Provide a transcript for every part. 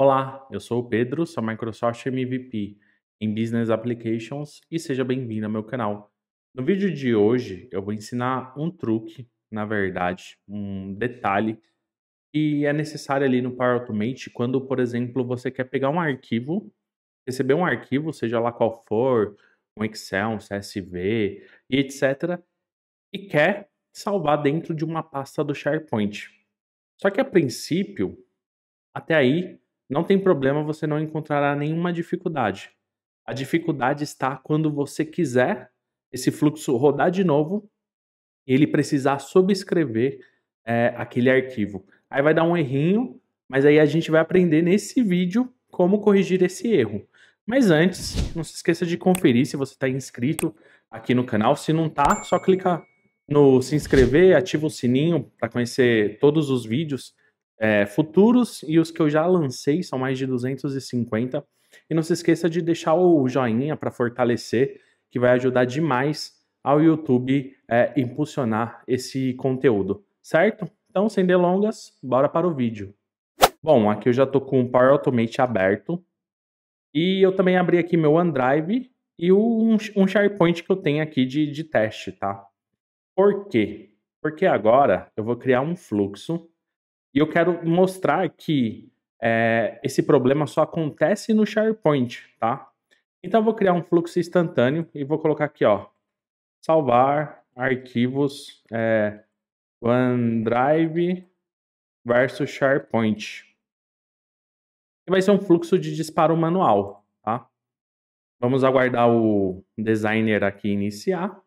Olá, eu sou o Pedro, sou Microsoft MVP em Business Applications e seja bem-vindo ao meu canal. No vídeo de hoje eu vou ensinar um truque, na verdade, um detalhe que é necessário ali no Power Automate quando, por exemplo, você quer pegar um arquivo, receber um arquivo, seja lá qual for, um Excel, um CSV e etc, e quer salvar dentro de uma pasta do SharePoint. Só que a princípio, até aí não tem problema, você não encontrará nenhuma dificuldade. A dificuldade está quando você quiser esse fluxo rodar de novo e ele precisar subscrever é, aquele arquivo. Aí vai dar um errinho, mas aí a gente vai aprender nesse vídeo como corrigir esse erro. Mas antes, não se esqueça de conferir se você está inscrito aqui no canal. Se não está, só clica no se inscrever, ativa o sininho para conhecer todos os vídeos é, futuros e os que eu já lancei, são mais de 250. E não se esqueça de deixar o joinha para fortalecer, que vai ajudar demais ao YouTube é, impulsionar esse conteúdo, certo? Então, sem delongas, bora para o vídeo. Bom, aqui eu já estou com o Power Automate aberto. E eu também abri aqui meu OneDrive e um, um SharePoint que eu tenho aqui de, de teste, tá? Por quê? Porque agora eu vou criar um fluxo e eu quero mostrar que é, esse problema só acontece no SharePoint, tá? Então eu vou criar um fluxo instantâneo e vou colocar aqui, ó, salvar arquivos é, OneDrive versus SharePoint. E vai ser um fluxo de disparo manual, tá? Vamos aguardar o designer aqui iniciar.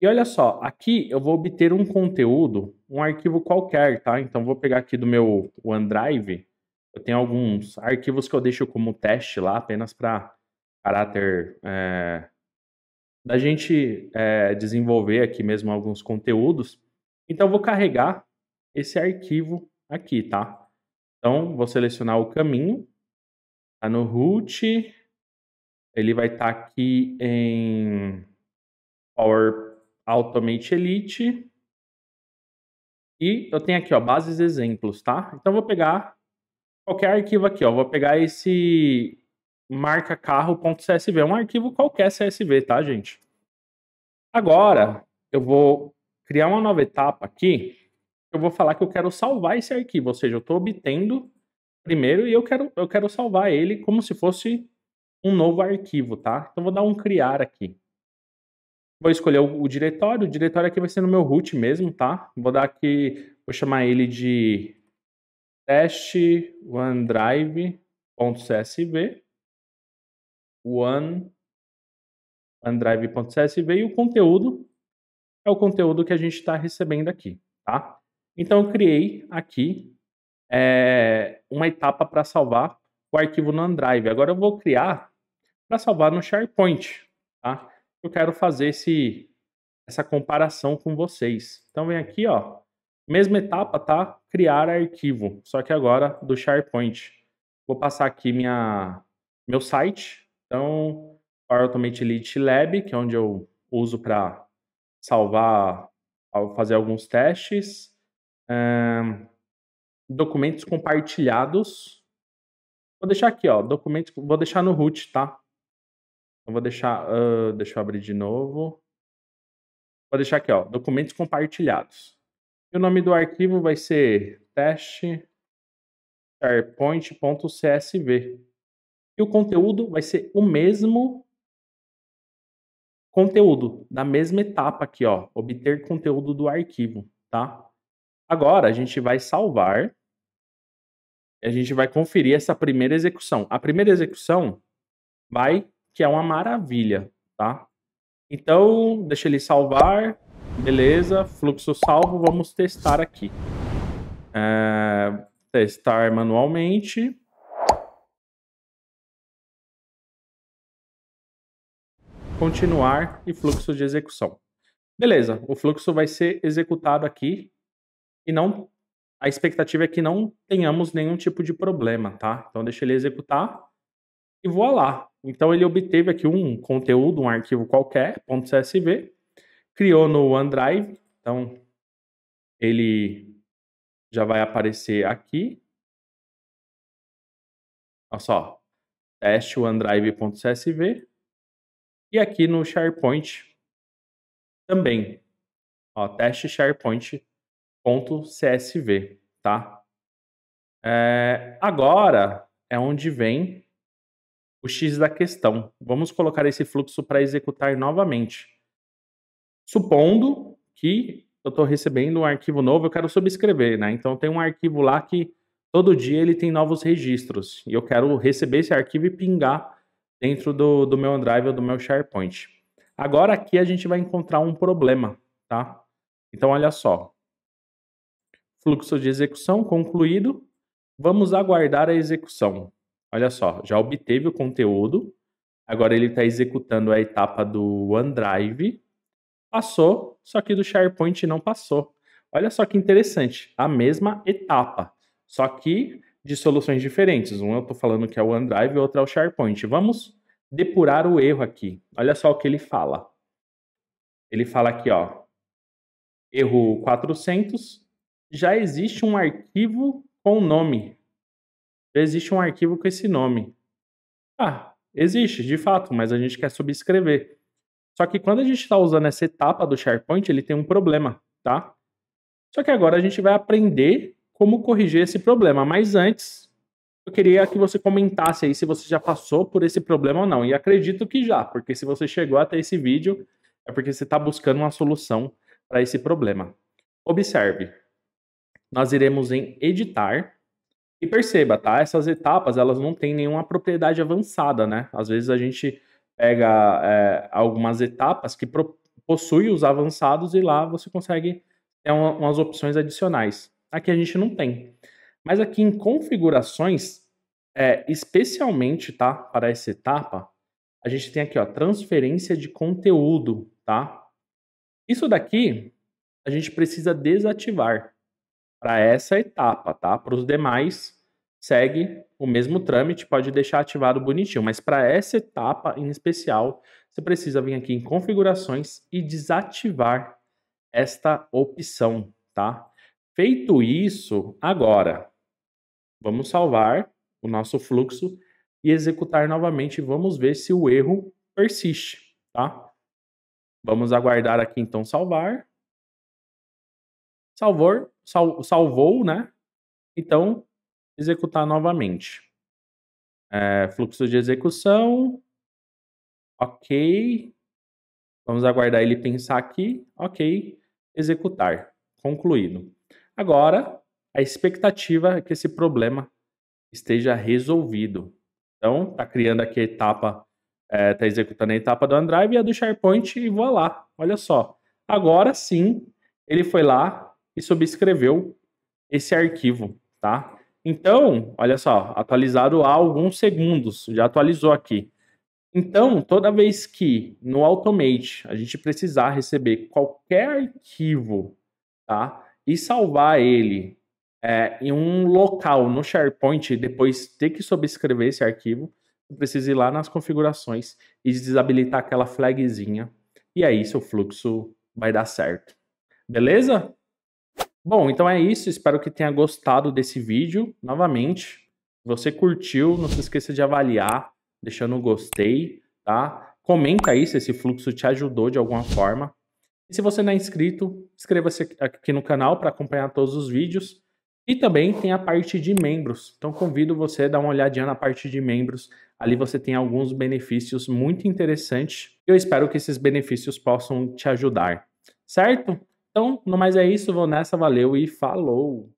E olha só, aqui eu vou obter um conteúdo, um arquivo qualquer, tá? Então vou pegar aqui do meu OneDrive, eu tenho alguns arquivos que eu deixo como teste lá, apenas para caráter é, da gente é, desenvolver aqui mesmo alguns conteúdos. Então vou carregar esse arquivo aqui, tá? Então vou selecionar o caminho, tá no root, ele vai estar tá aqui em Power Automate Elite. E eu tenho aqui, ó, bases exemplos, tá? Então eu vou pegar qualquer arquivo aqui, ó. Vou pegar esse marca carro.csv, é um arquivo qualquer CSV, tá, gente? Agora, eu vou criar uma nova etapa aqui. Eu vou falar que eu quero salvar esse arquivo, ou seja, eu estou obtendo primeiro e eu quero, eu quero salvar ele como se fosse um novo arquivo, tá? Então, vou dar um criar aqui. Vou escolher o, o diretório. O diretório aqui vai ser no meu root mesmo, tá? Vou dar aqui, vou chamar ele de teste onedrive.csv one OneDrive.csv e o conteúdo é o conteúdo que a gente está recebendo aqui, tá? Então eu criei aqui é, uma etapa para salvar o arquivo no OneDrive. Agora eu vou criar para salvar no SharePoint, tá? eu quero fazer esse, essa comparação com vocês. Então vem aqui, ó, mesma etapa, tá? Criar arquivo, só que agora do SharePoint. Vou passar aqui minha, meu site, então Power Automate Elite Lab, que é onde eu uso para salvar, fazer alguns testes. documentos compartilhados. Vou deixar aqui, ó, documentos, vou deixar no root, tá? Eu vou deixar, uh, deixa eu abrir de novo. Vou deixar aqui, ó, documentos compartilhados. E o nome do arquivo vai ser teste sharepoint.csv. E o conteúdo vai ser o mesmo conteúdo, da mesma etapa aqui, ó, obter conteúdo do arquivo, tá? Agora a gente vai salvar a gente vai conferir essa primeira execução. A primeira execução vai que é uma maravilha, tá? Então, deixa ele salvar, beleza, fluxo salvo, vamos testar aqui. É, testar manualmente. Continuar e fluxo de execução. Beleza, o fluxo vai ser executado aqui e não a expectativa é que não tenhamos nenhum tipo de problema, tá? Então deixa ele executar e voa lá. Então ele obteve aqui um conteúdo, um arquivo qualquer, .csv, criou no OneDrive, então ele já vai aparecer aqui. Olha só, teste OneDrive.csv e aqui no SharePoint também. Ó, teste SharePoint.csv, tá? É, agora é onde vem o x da questão. Vamos colocar esse fluxo para executar novamente. Supondo que eu estou recebendo um arquivo novo, eu quero subscrever, né? Então tem um arquivo lá que todo dia ele tem novos registros e eu quero receber esse arquivo e pingar dentro do, do meu OneDrive ou do meu SharePoint. Agora aqui a gente vai encontrar um problema, tá? Então olha só. Fluxo de execução concluído. Vamos aguardar a execução. Olha só, já obteve o conteúdo, agora ele está executando a etapa do OneDrive, passou, só que do SharePoint não passou. Olha só que interessante, a mesma etapa, só que de soluções diferentes. Um eu estou falando que é o OneDrive, outro é o SharePoint. Vamos depurar o erro aqui. Olha só o que ele fala. Ele fala aqui, ó, erro 400, já existe um arquivo com o nome existe um arquivo com esse nome. Ah, existe, de fato, mas a gente quer subscrever. Só que quando a gente está usando essa etapa do SharePoint, ele tem um problema, tá? Só que agora a gente vai aprender como corrigir esse problema. Mas antes, eu queria que você comentasse aí se você já passou por esse problema ou não. E acredito que já, porque se você chegou até esse vídeo, é porque você está buscando uma solução para esse problema. Observe, nós iremos em editar e perceba, tá? Essas etapas, elas não têm nenhuma propriedade avançada, né? Às vezes a gente pega é, algumas etapas que possui os avançados e lá você consegue ter uma, umas opções adicionais. Aqui a gente não tem. Mas aqui em configurações, é, especialmente, tá? Para essa etapa, a gente tem aqui, ó, transferência de conteúdo, tá? Isso daqui a gente precisa desativar para essa etapa, tá? Para os demais, segue o mesmo trâmite, pode deixar ativado bonitinho, mas para essa etapa em especial, você precisa vir aqui em configurações e desativar esta opção, tá? Feito isso, agora vamos salvar o nosso fluxo e executar novamente, vamos ver se o erro persiste, tá? Vamos aguardar aqui então salvar. Salvou, sal, salvou, né? Então, executar novamente. É, fluxo de execução. Ok. Vamos aguardar ele pensar aqui. Ok. Executar. Concluído. Agora, a expectativa é que esse problema esteja resolvido. Então, está criando aqui a etapa, está é, tá executando a etapa do OneDrive e a do SharePoint e lá. Olha só. Agora sim, ele foi lá, e subscreveu esse arquivo, tá? Então, olha só, atualizado há alguns segundos, já atualizou aqui. Então, toda vez que no Automate a gente precisar receber qualquer arquivo, tá? E salvar ele é, em um local no SharePoint e depois ter que subscrever esse arquivo, você precisa ir lá nas configurações e desabilitar aquela flagzinha. E aí seu fluxo vai dar certo. Beleza? Bom, então é isso. Espero que tenha gostado desse vídeo. Novamente, se você curtiu, não se esqueça de avaliar, deixando um gostei, tá? Comenta aí se esse fluxo te ajudou de alguma forma. E se você não é inscrito, inscreva-se aqui no canal para acompanhar todos os vídeos. E também tem a parte de membros. Então convido você a dar uma olhadinha na parte de membros. Ali você tem alguns benefícios muito interessantes. Eu espero que esses benefícios possam te ajudar, certo? Então, no mais é isso, vou nessa, valeu e falou!